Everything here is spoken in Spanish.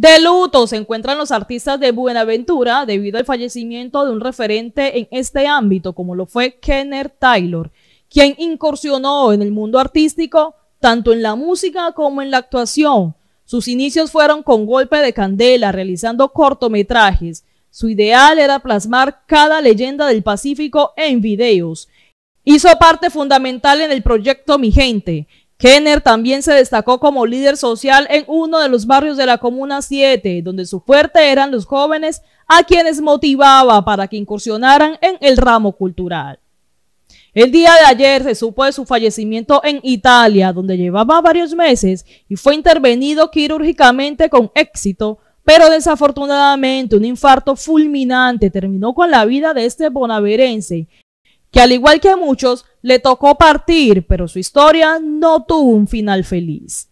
De luto se encuentran los artistas de Buenaventura debido al fallecimiento de un referente en este ámbito, como lo fue Kenner Taylor, quien incursionó en el mundo artístico tanto en la música como en la actuación. Sus inicios fueron con golpe de candela, realizando cortometrajes. Su ideal era plasmar cada leyenda del Pacífico en videos. Hizo parte fundamental en el proyecto Mi Gente, Kenner también se destacó como líder social en uno de los barrios de la Comuna 7, donde su fuerte eran los jóvenes a quienes motivaba para que incursionaran en el ramo cultural. El día de ayer se supo de su fallecimiento en Italia, donde llevaba varios meses y fue intervenido quirúrgicamente con éxito, pero desafortunadamente un infarto fulminante terminó con la vida de este bonaverense, que al igual que muchos, le tocó partir, pero su historia no tuvo un final feliz.